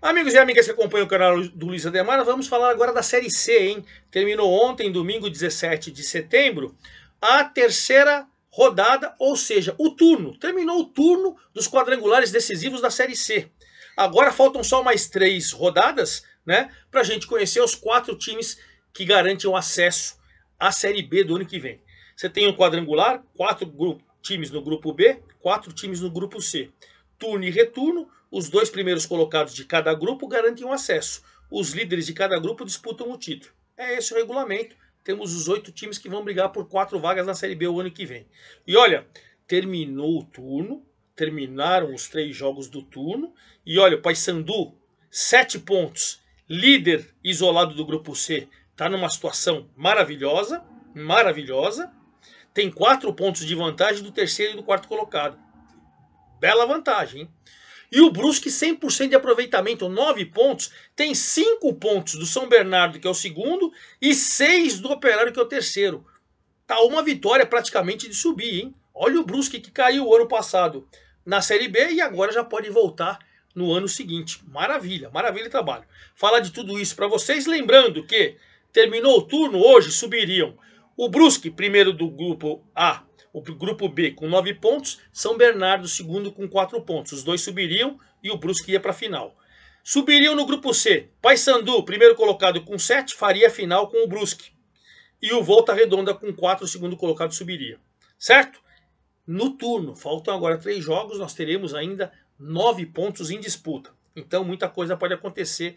Amigos e amigas que acompanham o canal do Luiz Ademar, vamos falar agora da Série C, hein? Terminou ontem, domingo 17 de setembro, a terceira rodada, ou seja, o turno. Terminou o turno dos quadrangulares decisivos da Série C. Agora faltam só mais três rodadas, né? Para a gente conhecer os quatro times que garantem o acesso à Série B do ano que vem. Você tem um quadrangular, quatro times no grupo B, quatro times no grupo C. Turno e retorno, os dois primeiros colocados de cada grupo garantem o acesso. Os líderes de cada grupo disputam o título. É esse o regulamento. Temos os oito times que vão brigar por quatro vagas na Série B o ano que vem. E olha, terminou o turno, terminaram os três jogos do turno. E olha, o Paysandu, sete pontos, líder isolado do grupo C, está numa situação maravilhosa, maravilhosa. Tem quatro pontos de vantagem do terceiro e do quarto colocado. Bela vantagem, hein? E o Brusque 100% de aproveitamento, 9 pontos, tem 5 pontos do São Bernardo, que é o segundo, e 6 do Operário, que é o terceiro. Tá uma vitória praticamente de subir, hein? Olha o Brusque que caiu ano passado na Série B e agora já pode voltar no ano seguinte. Maravilha, maravilha de trabalho. Falar de tudo isso para vocês, lembrando que terminou o turno hoje, subiriam o Brusque, primeiro do grupo A, o grupo B com 9 pontos, São Bernardo segundo com 4 pontos. Os dois subiriam e o Brusque ia para a final. Subiriam no grupo C, Paysandu, primeiro colocado com 7, faria a final com o Brusque. E o Volta Redonda com 4, segundo colocado subiria. Certo? No turno, faltam agora três jogos, nós teremos ainda nove pontos em disputa. Então muita coisa pode acontecer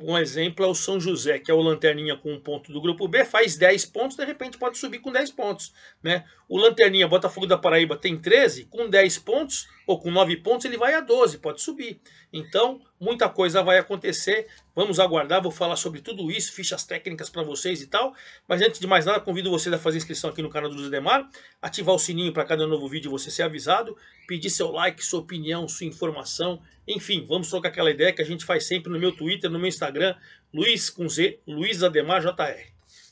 um exemplo é o São José, que é o Lanterninha com um ponto do grupo B, faz 10 pontos, de repente pode subir com 10 pontos. Né? O Lanterninha Botafogo da Paraíba tem 13, com 10 pontos, Pô, com 9 pontos ele vai a 12, pode subir. Então, muita coisa vai acontecer. Vamos aguardar, vou falar sobre tudo isso, fichas técnicas para vocês e tal. Mas antes de mais nada, convido vocês a fazer inscrição aqui no canal do Zedemar, ativar o sininho para cada novo vídeo você ser avisado, pedir seu like, sua opinião, sua informação. Enfim, vamos trocar aquela ideia que a gente faz sempre no meu Twitter, no meu Instagram, Luiz com Z, Luiz Ademar JR.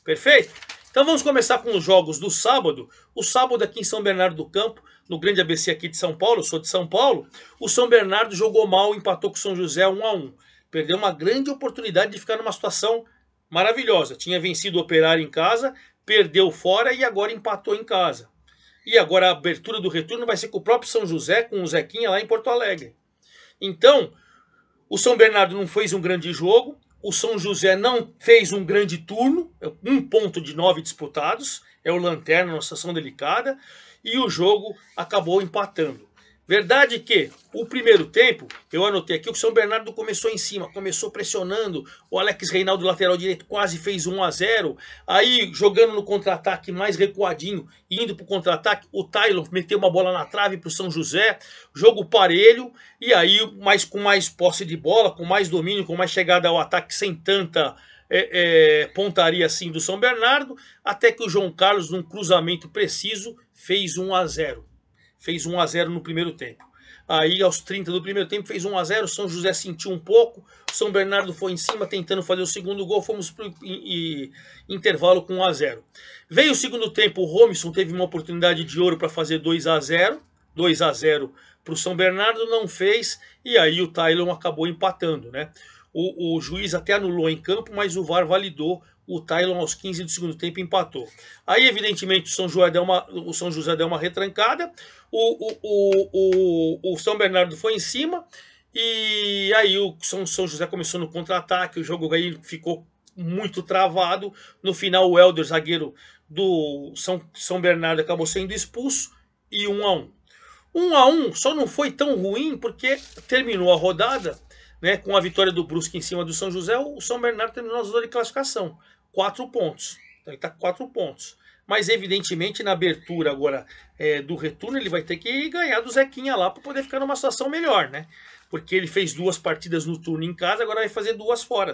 Perfeito? Então vamos começar com os jogos do sábado. O sábado aqui em São Bernardo do Campo, no grande ABC aqui de São Paulo, sou de São Paulo, o São Bernardo jogou mal, empatou com o São José 1 a 1 Perdeu uma grande oportunidade de ficar numa situação maravilhosa. Tinha vencido o Operário em casa, perdeu fora e agora empatou em casa. E agora a abertura do retorno vai ser com o próprio São José, com o Zequinha lá em Porto Alegre. Então, o São Bernardo não fez um grande jogo, o São José não fez um grande turno, é um ponto de nove disputados, é o Lanterna, uma situação delicada e o jogo acabou empatando. Verdade que o primeiro tempo, eu anotei aqui, o São Bernardo começou em cima, começou pressionando, o Alex Reinaldo, lateral direito, quase fez 1 a 0 aí jogando no contra-ataque mais recuadinho, indo para o contra-ataque, o Tylon meteu uma bola na trave para o São José, jogo parelho, e aí mais, com mais posse de bola, com mais domínio, com mais chegada ao ataque, sem tanta é, é, pontaria assim do São Bernardo, até que o João Carlos, num cruzamento preciso, fez 1 a 0 Fez 1 a 0 no primeiro tempo. Aí, aos 30 do primeiro tempo, fez 1 a 0 São José sentiu um pouco. São Bernardo foi em cima tentando fazer o segundo gol. Fomos para o intervalo com 1 a 0 Veio o segundo tempo. O Romisson teve uma oportunidade de ouro para fazer 2 a 0 2 a 0 para o São Bernardo, não fez. E aí o Tylon acabou empatando, né? O, o, juiz até anulou em campo, mas o VAR validou o Tylon aos 15 do segundo tempo empatou. Aí, evidentemente, o São, José deu uma, o São José deu uma retrancada, o, o, o São Bernardo foi em cima, e aí o São, São José começou no contra-ataque, o jogo aí ficou muito travado. No final, o Helder, zagueiro do São, São Bernardo, acabou sendo expulso, e 1 um a 1 um. 1 um a 1 um só não foi tão ruim porque terminou a rodada né? Com a vitória do Brusque em cima do São José, o São Bernardo terminou na zona de classificação. Quatro pontos. Então ele está com quatro pontos. Mas, evidentemente, na abertura agora é, do retorno, ele vai ter que ganhar do Zequinha lá para poder ficar numa situação melhor, né? Porque ele fez duas partidas no turno em casa, agora vai fazer duas fora.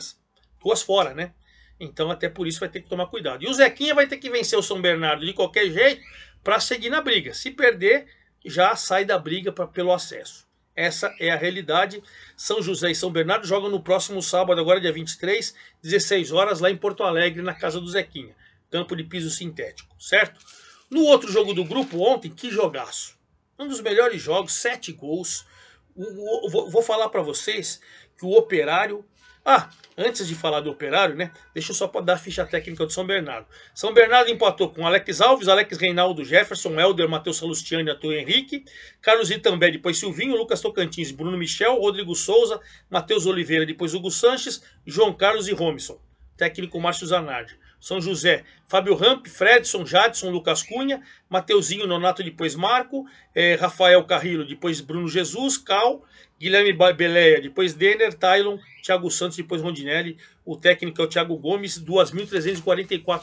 Duas fora, né? Então, até por isso, vai ter que tomar cuidado. E o Zequinha vai ter que vencer o São Bernardo de qualquer jeito para seguir na briga. Se perder, já sai da briga pra, pelo acesso. Essa é a realidade. São José e São Bernardo jogam no próximo sábado, agora dia 23, 16 horas, lá em Porto Alegre, na casa do Zequinha. Campo de piso sintético, certo? No outro jogo do grupo ontem, que jogaço! Um dos melhores jogos, sete gols. O, o, vou, vou falar para vocês que o Operário ah, antes de falar do operário, né? Deixa eu só dar a ficha técnica do São Bernardo. São Bernardo empatou com Alex Alves, Alex Reinaldo, Jefferson, Helder, Matheus Salustiani, Arthur Henrique, Carlos Itambé, depois Silvinho, Lucas Tocantins, Bruno Michel, Rodrigo Souza, Matheus Oliveira, depois Hugo Sanches, João Carlos e Romisson. Técnico Márcio Zanardi. São José, Fábio Ramp, Fredson, Jadson, Lucas Cunha, Mateuzinho, Nonato, depois Marco, é, Rafael Carrilo, depois Bruno Jesus, Cal, Guilherme Beleia, depois Denner, Tylon, Thiago Santos, depois Rondinelli, o técnico é o Thiago Gomes, 2.344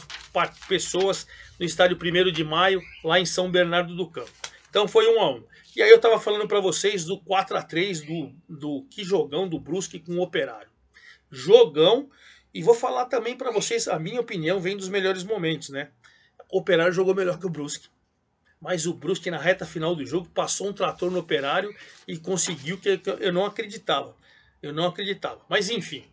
pessoas no estádio 1 de maio, lá em São Bernardo do Campo. Então foi um a um. E aí eu estava falando para vocês do 4 a 3 do, do que jogão do Brusque com o Operário. Jogão e vou falar também para vocês, a minha opinião vem dos melhores momentos, né? O Operário jogou melhor que o Brusque. Mas o Brusque na reta final do jogo passou um trator no Operário e conseguiu que eu não acreditava. Eu não acreditava. Mas enfim.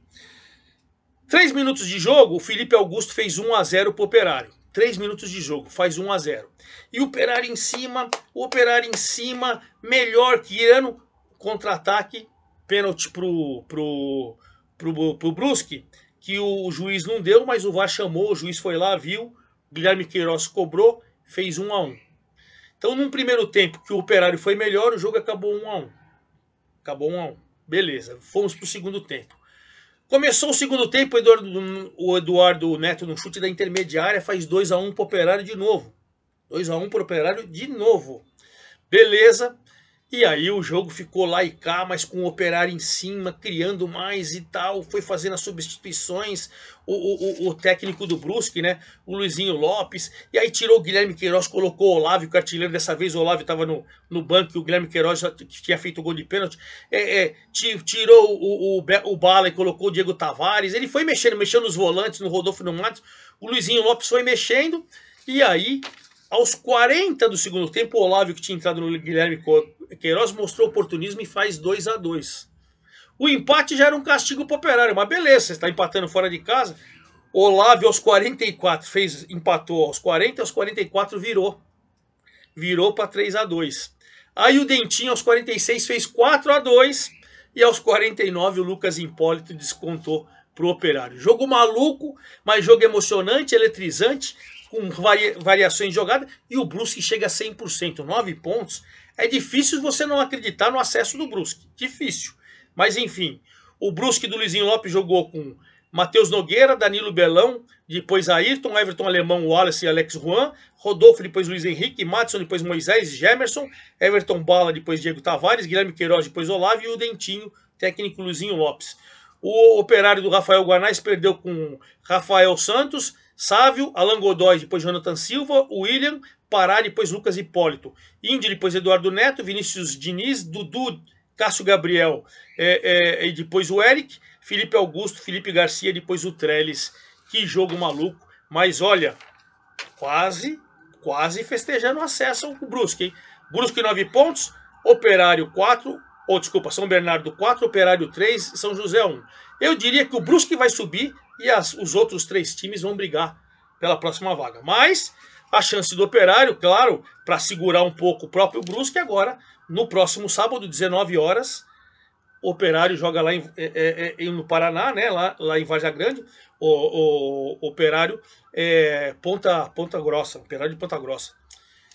Três minutos de jogo, o Felipe Augusto fez 1 a 0 pro Operário. Três minutos de jogo, faz 1 a 0 E o Operário em cima, o Operário em cima, melhor que Irano, contra-ataque, pênalti pro, pro, pro, pro, pro Brusque que o juiz não deu, mas o VAR chamou, o juiz foi lá, viu, Guilherme Queiroz cobrou, fez 1 a 1. Então, num primeiro tempo que o Operário foi melhor, o jogo acabou 1 a 1. Acabou 1 a 1. Beleza, fomos para o segundo tempo. Começou o segundo tempo, o Eduardo, o Eduardo Neto no chute da intermediária faz 2 a 1 para o Operário de novo. 2 a 1 para o Operário de novo. Beleza, e aí o jogo ficou lá e cá, mas com o operário em cima, criando mais e tal, foi fazendo as substituições, o, o, o técnico do Brusque, né, o Luizinho Lopes, e aí tirou o Guilherme Queiroz, colocou o Olavo, o artilheiro dessa vez o Olavo estava no, no banco, o Guilherme Queiroz já tinha feito gol de pênalti, é, é, tirou o, o, o Bala e colocou o Diego Tavares, ele foi mexendo, mexendo nos volantes, no Rodolfo, no Matos, o Luizinho Lopes foi mexendo, e aí aos 40 do segundo tempo, o Olavo que tinha entrado no Guilherme Queiroz, mostrou oportunismo e faz 2 a 2 O empate já era um castigo para o operário, mas beleza, você está empatando fora de casa. O aos 44, fez, empatou aos 40, aos 44 virou. Virou para 3 a 2 Aí o Dentinho, aos 46, fez 4 a 2 E aos 49, o Lucas Hipólito descontou para o operário. Jogo maluco, mas jogo emocionante, eletrizante com variações de jogada, e o Brusque chega a 100%, 9 pontos. É difícil você não acreditar no acesso do Brusque, difícil. Mas enfim, o Brusque do Luizinho Lopes jogou com Matheus Nogueira, Danilo Belão, depois Ayrton, Everton Alemão, Wallace e Alex Juan, Rodolfo, depois Luiz Henrique, Matson, depois Moisés, Gemerson, Everton Bala, depois Diego Tavares, Guilherme Queiroz, depois Olavo e o Dentinho, técnico Luizinho Lopes. O operário do Rafael Guanais perdeu com Rafael Santos, Sávio, Alan Godoy, depois Jonathan Silva, William, Pará, depois Lucas Hipólito, Indy, depois Eduardo Neto, Vinícius Diniz, Dudu, Cássio Gabriel é, é, e depois o Eric, Felipe Augusto, Felipe Garcia, depois o Trellis. Que jogo maluco. Mas olha, quase, quase festejando o acesso ao Brusque, hein? Brusque 9 pontos, Operário 4, ou desculpa, São Bernardo 4, Operário 3, São José 1. Eu diria que o Brusque vai subir e as, os outros três times vão brigar pela próxima vaga. Mas a chance do Operário, claro, para segurar um pouco o próprio Brusque, é agora, no próximo sábado, 19 horas, o Operário joga lá em, é, é, é no Paraná, né? lá, lá em Vargas Grande, o, o, o Operário é, Ponta, Ponta Grossa, Operário de Ponta Grossa.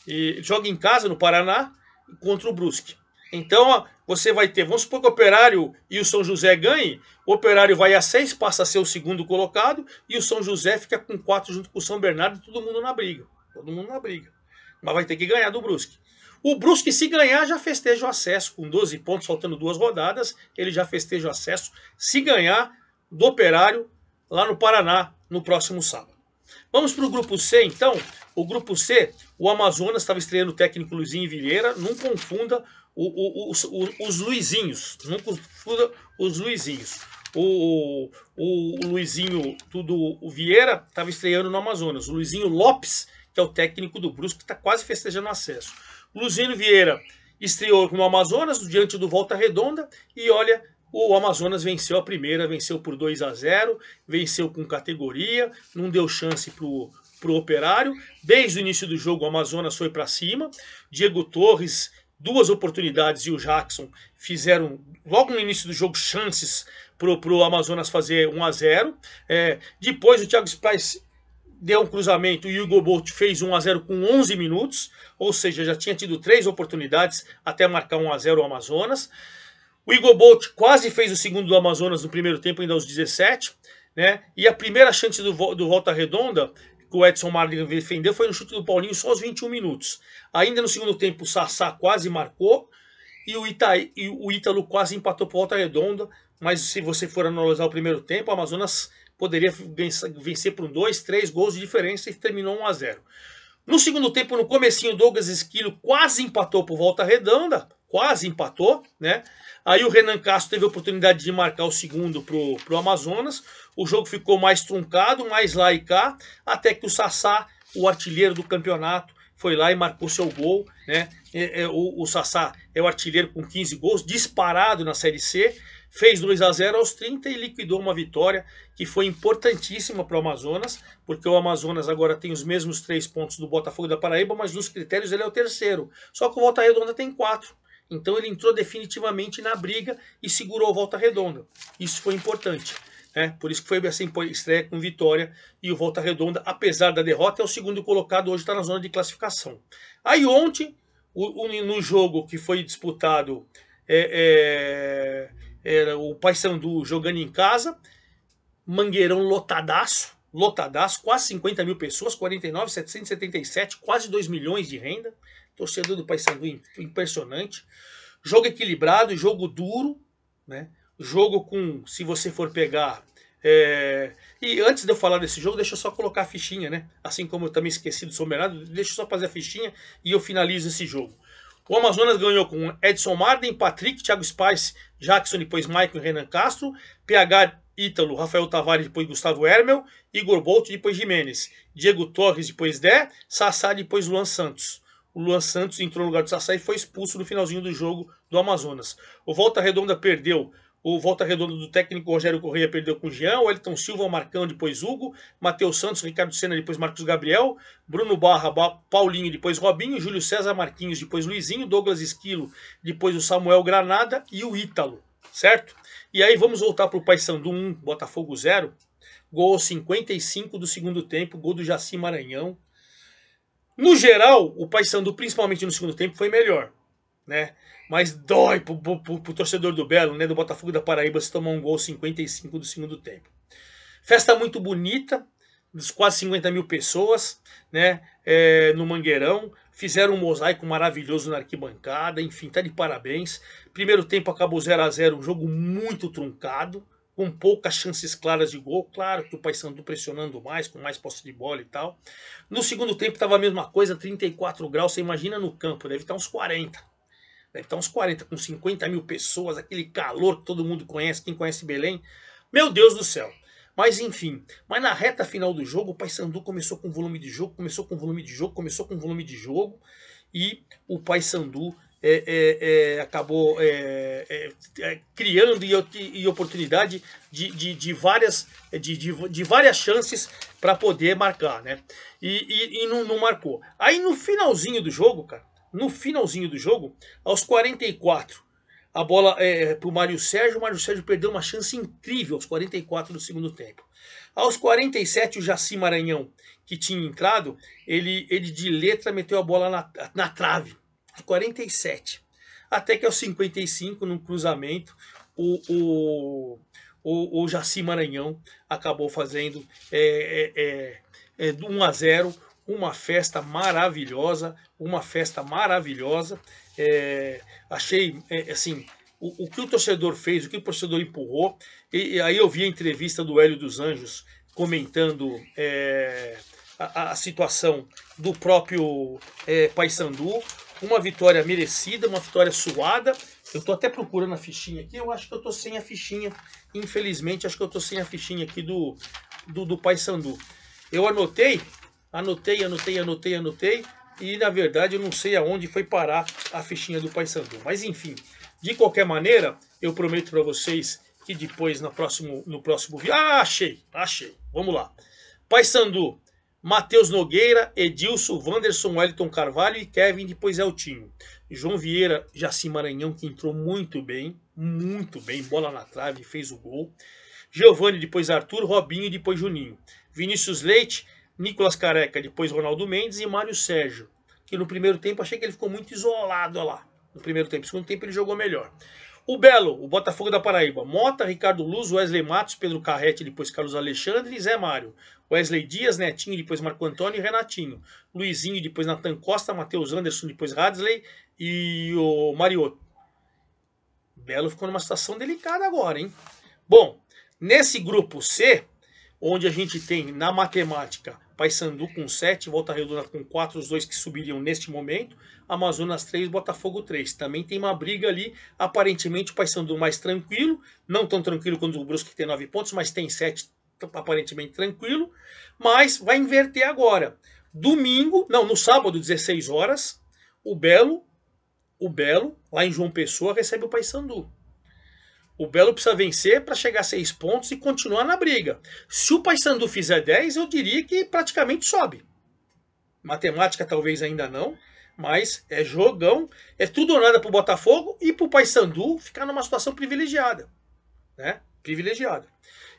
E joga em casa, no Paraná, contra o Brusque. Então, você vai ter, vamos supor que o Operário e o São José ganhem, o Operário vai a 6, passa a ser o segundo colocado, e o São José fica com 4 junto com o São Bernardo, todo mundo na briga. Todo mundo na briga. Mas vai ter que ganhar do Brusque. O Brusque, se ganhar, já festeja o acesso, com 12 pontos, faltando duas rodadas, ele já festeja o acesso, se ganhar do Operário, lá no Paraná, no próximo sábado. Vamos para o grupo C, então. O grupo C, o Amazonas estava estreando o técnico Luizinho Vilheira. Não confunda o, o, o, os Luizinhos. Não confunda os Luizinhos. Tá o, o, Luizinho tudo o Vieira estava estreando no Amazonas. O Luizinho Lopes, que é o técnico do Brusco está quase festejando o acesso. Luizinho Vieira estreou no Amazonas diante do Volta Redonda e olha o Amazonas venceu a primeira, venceu por 2 a 0, venceu com categoria, não deu chance para o Operário. Desde o início do jogo o Amazonas foi para cima. Diego Torres duas oportunidades e o Jackson fizeram logo no início do jogo chances para o Amazonas fazer 1 a 0 é, depois o Thiago Spice deu um cruzamento e o Hugo Bolt fez 1 a 0 com 11 minutos, ou seja, já tinha tido três oportunidades até marcar 1 a 0 o Amazonas. O Igor Bolt quase fez o segundo do Amazonas no primeiro tempo, ainda aos 17, né? E a primeira chance do, do Volta Redonda que o Edson Marques defendeu foi no chute do Paulinho só aos 21 minutos. Ainda no segundo tempo, o Sassá quase marcou e o, Itaí, e o Ítalo quase empatou por volta redonda. Mas se você for analisar o primeiro tempo, o Amazonas poderia vencer por um, dois, três gols de diferença e terminou 1 a 0 No segundo tempo, no comecinho, Douglas Esquilo quase empatou por volta redonda quase empatou, né? Aí o Renan Castro teve a oportunidade de marcar o segundo pro, pro Amazonas. O jogo ficou mais truncado, mais lá e cá, até que o Sassá, o artilheiro do campeonato, foi lá e marcou seu gol, né? É, é, o, o Sassá é o artilheiro com 15 gols, disparado na Série C, fez 2 a 0 aos 30 e liquidou uma vitória que foi importantíssima para o Amazonas, porque o Amazonas agora tem os mesmos três pontos do Botafogo da Paraíba, mas nos critérios ele é o terceiro. Só que o Volta Redonda tem quatro. Então ele entrou definitivamente na briga e segurou a volta redonda. Isso foi importante. Né? Por isso que foi assim estreia com vitória e o Volta Redonda, apesar da derrota, é o segundo colocado, hoje está na zona de classificação. Aí ontem, o, o, no jogo que foi disputado, é, é, era o Paysandu jogando em casa, Mangueirão lotadaço, lotadaço, quase 50 mil pessoas, 49,777, quase 2 milhões de renda, Torcedor do Paysandu impressionante. Jogo equilibrado, jogo duro, né? Jogo com, se você for pegar. É... E antes de eu falar desse jogo, deixa eu só colocar a fichinha, né? Assim como eu também esqueci do São deixa eu só fazer a fichinha e eu finalizo esse jogo. O Amazonas ganhou com Edson Marden, Patrick, Thiago Spice, Jackson, depois Michael Renan Castro, PH Ítalo, Rafael Tavares, depois Gustavo Hermel, Igor Bolt, depois Jimenez, Diego Torres, depois Dé, Sassá, depois Luan Santos o Luan Santos entrou no lugar do Sassá e foi expulso no finalzinho do jogo do Amazonas. O Volta Redonda perdeu. O Volta Redonda do técnico Rogério Correia perdeu com o Jean, o Elton Silva, o Marcão, depois Hugo, Matheus Santos, Ricardo Senna, depois Marcos Gabriel, Bruno Barra, Paulinho, depois Robinho, Júlio César Marquinhos, depois Luizinho, Douglas Esquilo, depois o Samuel Granada e o Ítalo, certo? E aí vamos voltar para o Paysandu 1, Botafogo 0. Gol 55 do segundo tempo, gol do Jaci Maranhão. No geral, o Paysandu, principalmente no segundo tempo, foi melhor, né? Mas dói pro, pro, pro, pro torcedor do Belo, né? Do Botafogo da Paraíba, se tomar um gol 55 do segundo tempo. Festa muito bonita, dos quase 50 mil pessoas, né? É, no Mangueirão. Fizeram um mosaico maravilhoso na arquibancada, enfim, tá de parabéns. Primeiro tempo acabou 0 a 0 um jogo muito truncado, com poucas chances claras de gol. Claro que o Paysandu pressionando mais, com mais posse de bola e tal. No segundo tempo estava a mesma coisa, 34 graus. Você imagina no campo, deve estar tá uns 40. Deve estar tá uns 40, com 50 mil pessoas, aquele calor que todo mundo conhece, quem conhece Belém. Meu Deus do céu. Mas enfim, mas na reta final do jogo, o Paysandu começou com volume de jogo, começou com volume de jogo, começou com volume de jogo. E o Paysandu é, é, é, acabou é, é, criando e, e oportunidade de, de, de várias, de, de, várias chances para poder marcar, né? E, e, e não, não marcou. Aí no finalzinho do jogo, cara, no finalzinho do jogo, aos 44, a bola é, para o Mário Sérgio. O Mário Sérgio perdeu uma chance incrível aos 44 do segundo tempo. Aos 47, o Jaci Maranhão, que tinha entrado, ele, ele de letra meteu a bola na, na trave. 47. Até que aos 55, num cruzamento, o, o, o, o Jaci Maranhão acabou fazendo é, é, é, 1 é, a 0 uma festa maravilhosa, uma festa maravilhosa. É, achei, é, assim, o, o, que o torcedor fez, o que o torcedor empurrou. E, e aí eu vi a entrevista do Hélio dos Anjos comentando é, a, a situação do próprio é, Paysandu. Uma vitória merecida, uma vitória suada. Eu estou até procurando a fichinha aqui. Eu acho que eu estou sem a fichinha. Infelizmente, acho que eu estou sem a fichinha aqui do, do, do Paysandu. Eu anotei, anotei, anotei, anotei, anotei. E na verdade eu não sei aonde foi parar a fichinha do Paysandu. Mas enfim, de qualquer maneira, eu prometo para vocês que depois no próximo, no próximo vídeo. Ah, achei, achei. Vamos lá. Paysandu Matheus Nogueira, Edilson, Wanderson, Wellington Carvalho e Kevin, depois Eltinho, é João Vieira, Jacim Maranhão, que entrou muito bem, muito bem, bola na trave, fez o gol. Giovanni, depois Arthur, Robinho, depois Juninho. Vinícius Leite, Nicolas Careca, depois Ronaldo Mendes e Mário Sérgio, que no primeiro tempo achei que ele ficou muito isolado lá. No primeiro tempo, no segundo tempo ele jogou melhor. O Belo, o Botafogo da Paraíba. Mota, Ricardo Luz, Wesley Matos, Pedro Carrete, depois Carlos Alexandre, Zé Mário. Wesley Dias, Netinho, depois Marco Antônio e Renatinho. Luizinho, depois Natan Costa, Matheus Anderson, depois Radley e o Mariotto. Belo ficou numa situação delicada agora, hein? Bom, nesse grupo C, onde a gente tem na matemática Paysandu com 7, Volta Redonda com 4, os dois que subiriam neste momento, Amazonas 3, Botafogo 3. Também tem uma briga ali, aparentemente o Paysandu mais tranquilo, não tão tranquilo quanto o Brusque que tem 9 pontos, mas tem 7 aparentemente tranquilo, mas vai inverter agora. Domingo, não, no sábado 16 horas, o Belo, o Belo lá em João Pessoa recebe o Paysandu. O Belo precisa vencer para chegar a seis pontos e continuar na briga. Se o Paysandu fizer 10, eu diria que praticamente sobe. Matemática talvez ainda não, mas é jogão, é tudo ou nada para o Botafogo e para o Paysandu ficar numa situação privilegiada. Né? Privilegiada.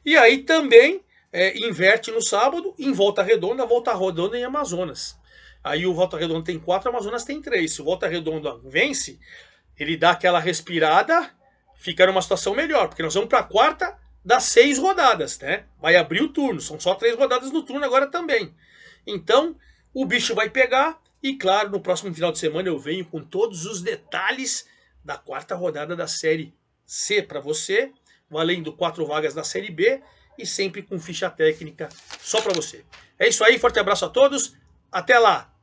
E aí também é, inverte no sábado, em volta redonda, volta redonda em Amazonas. Aí o Volta Redonda tem quatro, Amazonas tem três. Se o Volta Redonda vence, ele dá aquela respirada ficar numa situação melhor, porque nós vamos para a quarta das seis rodadas, né? Vai abrir o turno, são só três rodadas no turno agora também. Então, o bicho vai pegar e, claro, no próximo final de semana eu venho com todos os detalhes da quarta rodada da Série C para você, valendo quatro vagas da Série B e sempre com ficha técnica só para você. É isso aí, forte abraço a todos, até lá!